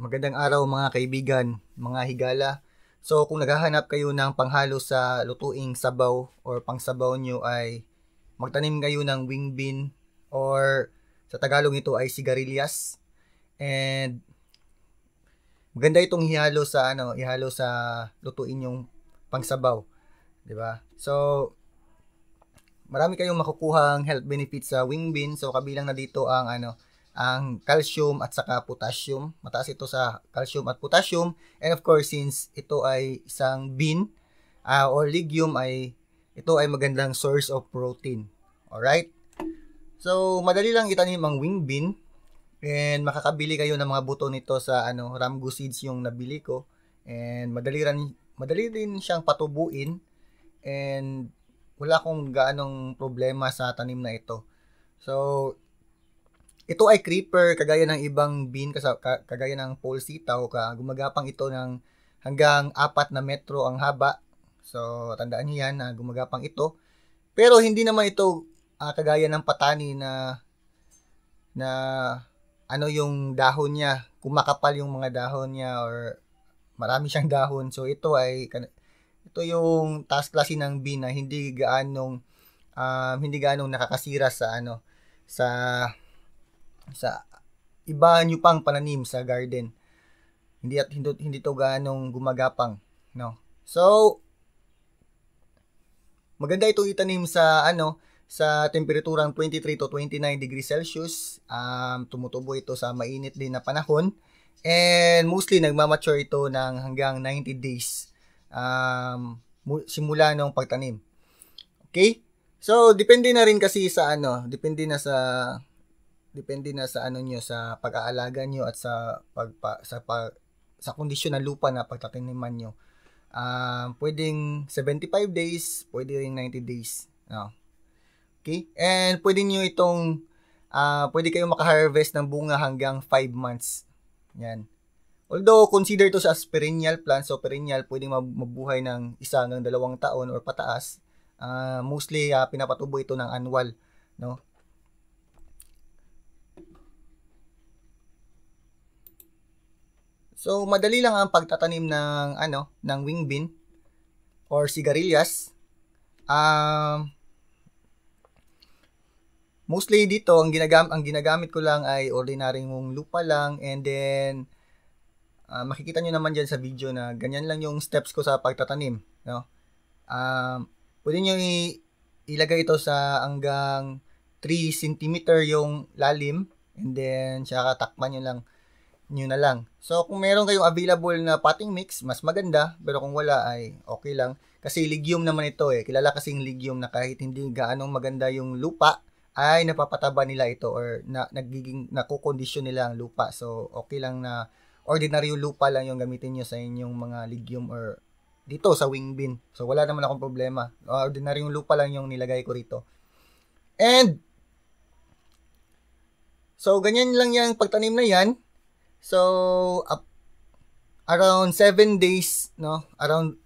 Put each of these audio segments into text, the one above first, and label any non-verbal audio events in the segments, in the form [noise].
Magandang araw mga kaibigan, mga higala. So kung naghahanap kayo ng panghalo sa lutuing sabaw or pangsabaw nyo ay magtanim kayo ng wing bean or sa Tagalog ito ay sigarilyas. And maganda itong ihalo sa ano, ihalo sa lutuin yung pangsabaw, 'di ba? So marami kayong makukuhang health benefits sa wing bean. So kabilang na dito ang ano, ang calcium at saka potassium. Mataas ito sa calcium at potassium. And of course, since ito ay isang bean uh, or legume ay ito ay magandang source of protein. Alright? So, madali lang itanim ang wing bean. And makakabili kayo ng mga buto nito sa ano, Ramgo seeds yung nabili ko. And madali, rin, madali din siyang patubuin. And wala akong gaanong problema sa tanim na ito. So, ito ay creeper kagaya ng ibang bean kagaya ng pole sitaw ka gumagapang ito ng hanggang 4 na metro ang haba. So tandaan niyo yan na gumagapang ito. Pero hindi naman ito uh, kagaya ng patani na na ano yung dahon niya, kumakapal yung mga dahon niya or marami siyang dahon. So ito ay ito yung task klase ng bean na hindi gaanong um, hindi gaanong nakakasira sa ano sa sa iba nyo pang pananim sa garden. Hindi at hindi, hindi to ganong gumagapang, no? So maganda itong itanim sa ano sa temperaturang 23 to 29 degrees Celsius. Um, tumutubo ito sa mainit din na panahon. And mostly nagmamature ito ng hanggang 90 days um, simula ng pagtanim. Okay? So, depende na rin kasi sa ano, depende na sa depende na sa ano niyo sa pag-aalaga niyo at sa pagpa, sa pag, sa kondisyon ng lupa na pagtataniman nyo. Uh, pwedeng 75 days, pwede rin 90 days. No? Okay? And pwede niyo itong, uh, pwede kayo harvest ng bunga hanggang 5 months. Yan. Although, consider to sa perennial plant. So, perennial, pwedeng mabuhay ng isa hanggang dalawang taon or pataas. Uh, mostly, uh, pinapatubo ito ng annual. No? So, madali lang ang pagtatanim ng, ano, ng wing bean or sigarilyas. Um, mostly dito, ang, ginagam ang ginagamit ko lang ay ordinaryong lupa lang and then uh, makikita nyo naman dyan sa video na ganyan lang yung steps ko sa pagtatanim. No? Um, pwede nyo ilagay ito sa hanggang 3 cm yung lalim and then saka takpan nyo lang nyo na lang. So, kung meron kayong available na potting mix, mas maganda. Pero kung wala, ay okay lang. Kasi legume naman ito eh. Kilala kasing legume na kahit hindi gaanong maganda yung lupa, ay napapataba nila ito or na, nagiging, nakukondisyon nila ang lupa. So, okay lang na ordinary lupa lang yung gamitin nyo sa inyong mga legume or dito sa wing bin. So, wala naman akong problema. Ah, ordinary yung lupa lang yung nilagay ko rito. And, so, ganyan lang yung pagtanim na yan. So, up, around 7 days, no? Around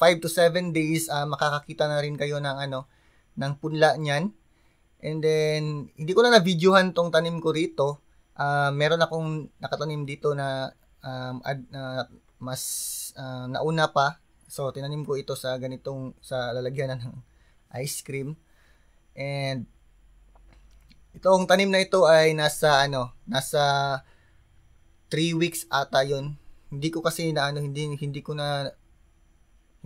5 to 7 days, uh, makakakita na rin kayo ng ano, ng punla niyan. And then, hindi ko na na-videohan tong tanim ko rito. Uh, meron akong nakatanim dito na um, ad, uh, mas uh, nauna pa. So, tinanim ko ito sa ganitong, sa lalagyan ng [laughs] ice cream. And, itong tanim na ito ay nasa, ano, nasa 3 weeks ata yun. Hindi ko kasi na ano, hindi hindi ko na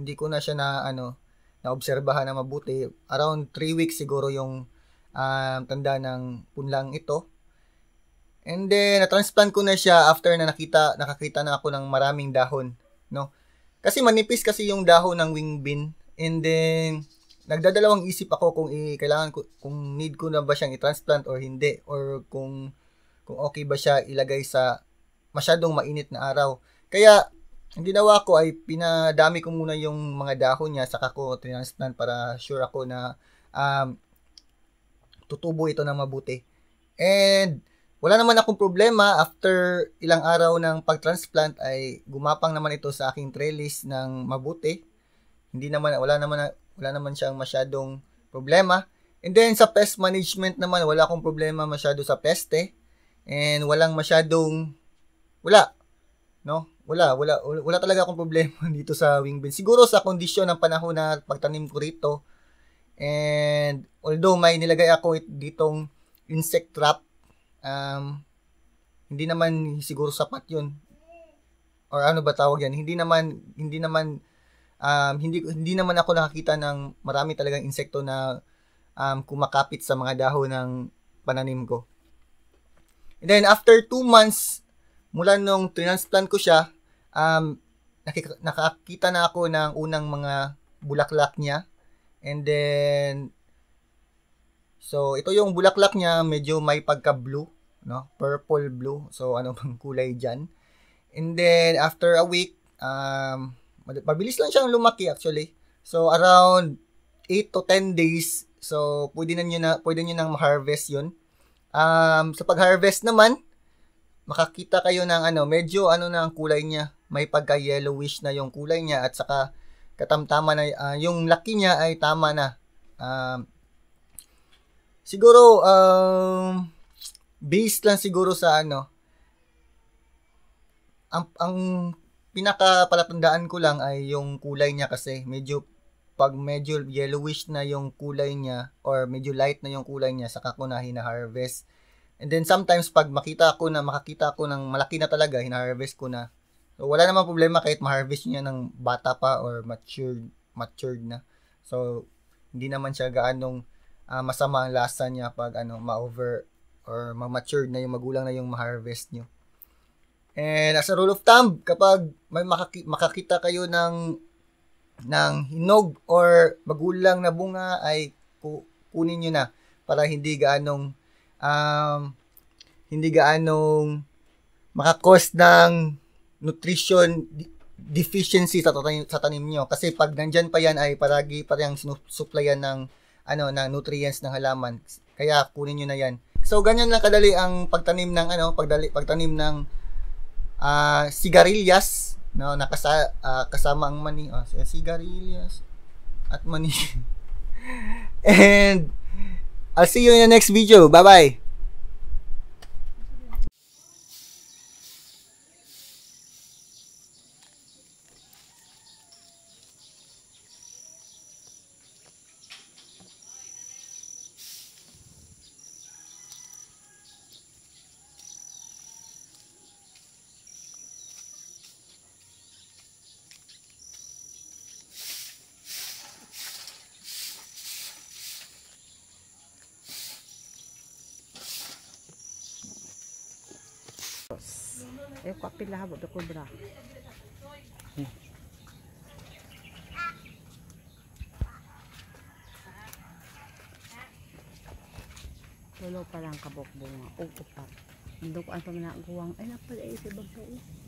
hindi ko na siya na ano naobserbahan na mabuti. Around 3 weeks siguro yung um, tanda ng punlang ito. And then na-transplant ko na siya after na nakita nakakita na ako ng maraming dahon, no? Kasi manipis kasi yung dahon ng wing bean and then nagdadalawang isip ako kung kailangan ko kung need ko na ba siyang i-transplant or hindi or kung kung okay ba siya ilagay sa masyadong mainit na araw. Kaya, ang ginawa ko ay pinadami ko muna yung mga dahon niya, saka ko transplant para sure ako na um, tutubo ito ng mabuti. And, wala naman akong problema after ilang araw ng pagtransplant ay gumapang naman ito sa aking trellis ng mabuti. Hindi naman wala naman wala naman siyang masyadong problema. And then sa pest management naman wala akong problema masyado sa peste and walang masyadong wala. No? Wala, wala, wala, talaga akong problema [laughs] dito sa wing beans. Siguro sa kondisyon ng panahon na pagtanim ko rito. And although may nilagay ako ditong insect trap, um, hindi naman siguro sapat 'yun. Or ano ba tawag yan? Hindi naman hindi naman um, hindi hindi naman ako nakakita ng marami talagang insekto na um, kumakapit sa mga dahon ng pananim ko. And then after two months mula nung transplant ko siya, um, nakik- nakakita na ako ng unang mga bulaklak niya. And then, so ito yung bulaklak niya, medyo may pagka-blue, no? Purple blue. So [laughs] ano bang kulay diyan? And then after a week, um mabilis lang siyang lumaki actually. So around 8 to 10 days. So pwede na niyo na pwede niyo nang ma-harvest 'yon. Um sa pag-harvest naman, makakita kayo ng ano, medyo ano na ang kulay niya. May pagka-yellowish na yung kulay niya at saka katamtama na, uh, yung laki niya ay tama na. Um, uh, siguro, um, based lang siguro sa ano, ang, ang pinaka palatandaan ko lang ay yung kulay niya kasi medyo pag medyo yellowish na yung kulay niya or medyo light na yung kulay niya sa ko na harvest And then sometimes pag makita ko na makakita ko ng malaki na talaga, hina ko na. So, wala namang problema kahit ma-harvest niya ng bata pa or matured, matured na. So, hindi naman siya gaanong uh, masama ang lasa niya pag ano, ma-over or ma-matured na yung magulang na yung ma-harvest niyo. And as a rule of thumb, kapag may makaki- makakita kayo ng ng hinog or magulang na bunga ay ku- kunin niyo na para hindi gaanong um, hindi gaanong makakos ng nutrition deficiency sa tanim, sa tanim nyo. Kasi pag nandyan pa yan ay paragi parang sinusuplayan ng ano ng nutrients ng halaman. Kaya kunin niyo na yan. So ganyan lang kadali ang pagtanim ng ano, pagdali, pagtanim ng uh, sigarilyas no nakasa uh, kasama ang mani oh, sigarilyas at mani [laughs] and I'll see you in the next video. Bye-bye. Dos. Eu com a pilha vou cobrar. Tulo pa lang kabok bunga. O upat. Hindi ko ano ang pamanagawa. Ay, napalaisibag ko eh.